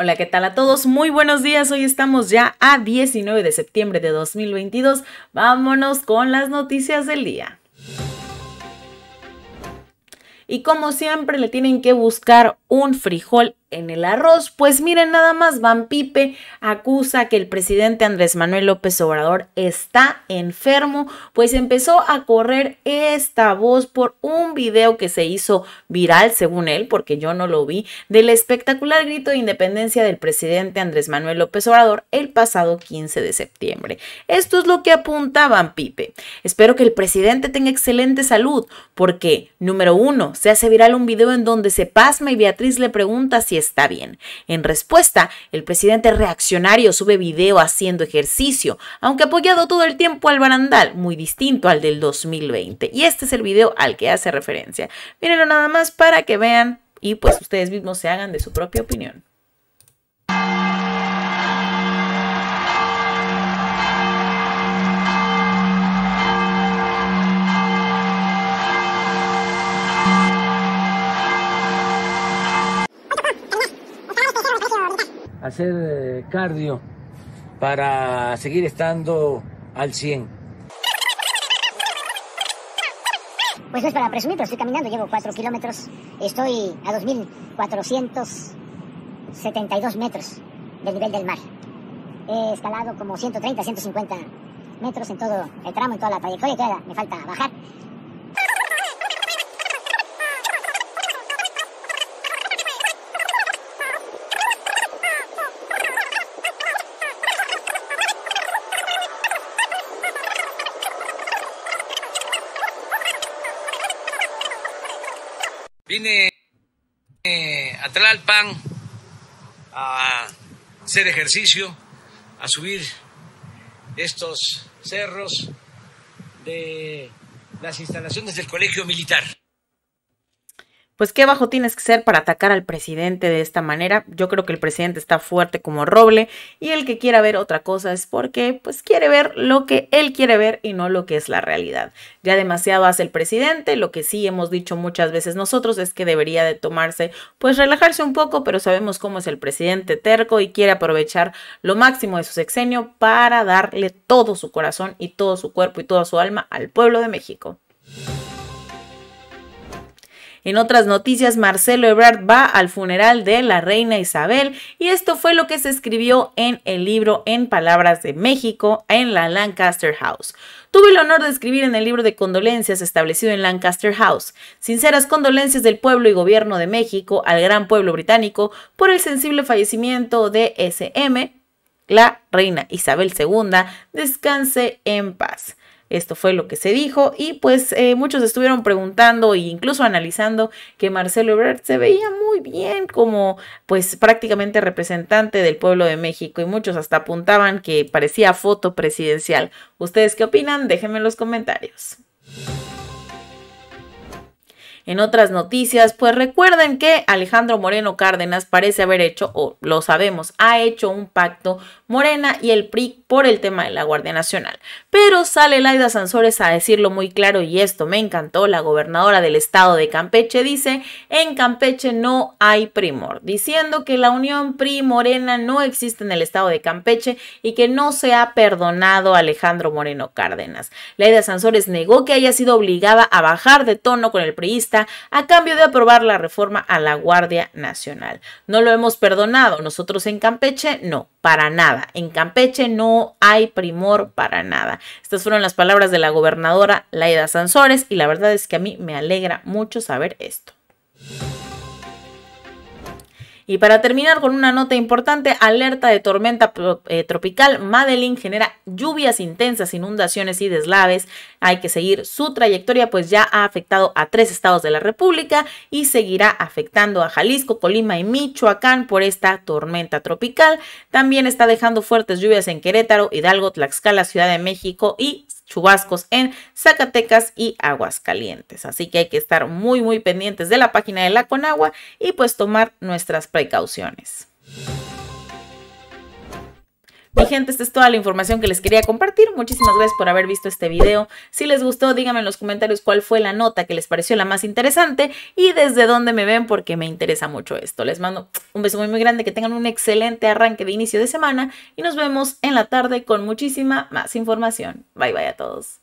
Hola, ¿qué tal a todos? Muy buenos días. Hoy estamos ya a 19 de septiembre de 2022. Vámonos con las noticias del día. Y como siempre le tienen que buscar un frijol en el arroz. Pues miren, nada más Van Pipe acusa que el presidente Andrés Manuel López Obrador está enfermo, pues empezó a correr esta voz por un video que se hizo viral, según él, porque yo no lo vi, del espectacular grito de independencia del presidente Andrés Manuel López Obrador el pasado 15 de septiembre. Esto es lo que apunta Van Pipe. Espero que el presidente tenga excelente salud, porque, número uno, se hace viral un video en donde se pasma y a le pregunta si está bien. En respuesta, el presidente reaccionario sube video haciendo ejercicio, aunque apoyado todo el tiempo al barandal, muy distinto al del 2020. Y este es el video al que hace referencia. Mírenlo nada más para que vean y pues ustedes mismos se hagan de su propia opinión. hacer eh, cardio para seguir estando al 100. Pues no es para presumir, pero estoy caminando, llevo 4 kilómetros, estoy a 2.472 metros del nivel del mar. He escalado como 130, 150 metros en todo el tramo, en toda la trayectoria, todavía me falta bajar, Vine eh, a Tlalpan a hacer ejercicio, a subir estos cerros de las instalaciones del colegio militar pues qué bajo tienes que ser para atacar al presidente de esta manera. Yo creo que el presidente está fuerte como roble y el que quiera ver otra cosa es porque pues quiere ver lo que él quiere ver y no lo que es la realidad. Ya demasiado hace el presidente, lo que sí hemos dicho muchas veces nosotros es que debería de tomarse, pues relajarse un poco, pero sabemos cómo es el presidente terco y quiere aprovechar lo máximo de su sexenio para darle todo su corazón y todo su cuerpo y toda su alma al pueblo de México. En otras noticias, Marcelo Ebrard va al funeral de la reina Isabel y esto fue lo que se escribió en el libro En Palabras de México en la Lancaster House. Tuve el honor de escribir en el libro de condolencias establecido en Lancaster House, sinceras condolencias del pueblo y gobierno de México al gran pueblo británico por el sensible fallecimiento de SM, la reina Isabel II, descanse en paz. Esto fue lo que se dijo y pues eh, muchos estuvieron preguntando e incluso analizando que Marcelo Ebrard se veía muy bien como pues prácticamente representante del pueblo de México y muchos hasta apuntaban que parecía foto presidencial. ¿Ustedes qué opinan? Déjenme en los comentarios. En otras noticias, pues recuerden que Alejandro Moreno Cárdenas parece haber hecho, o lo sabemos, ha hecho un pacto Morena y el PRI por el tema de la Guardia Nacional. Pero sale Laida Sanzores a decirlo muy claro y esto me encantó. La gobernadora del estado de Campeche dice, en Campeche no hay primor, diciendo que la unión PRI-Morena no existe en el estado de Campeche y que no se ha perdonado Alejandro Moreno Cárdenas. Laida Sanzores negó que haya sido obligada a bajar de tono con el priista a cambio de aprobar la reforma a la Guardia Nacional. No lo hemos perdonado. Nosotros en Campeche no, para nada. En Campeche no hay primor para nada. Estas fueron las palabras de la gobernadora Laida Sansores y la verdad es que a mí me alegra mucho saber esto. Y para terminar con una nota importante, alerta de tormenta eh, tropical, Madeline genera lluvias intensas, inundaciones y deslaves. Hay que seguir su trayectoria, pues ya ha afectado a tres estados de la República y seguirá afectando a Jalisco, Colima y Michoacán por esta tormenta tropical. También está dejando fuertes lluvias en Querétaro, Hidalgo, Tlaxcala, Ciudad de México y chubascos en Zacatecas y Aguascalientes. Así que hay que estar muy muy pendientes de la página de la Conagua y pues tomar nuestras precauciones. Mi gente, esta es toda la información que les quería compartir. Muchísimas gracias por haber visto este video. Si les gustó, díganme en los comentarios cuál fue la nota que les pareció la más interesante y desde dónde me ven porque me interesa mucho esto. Les mando un beso muy muy grande, que tengan un excelente arranque de inicio de semana y nos vemos en la tarde con muchísima más información. Bye bye a todos.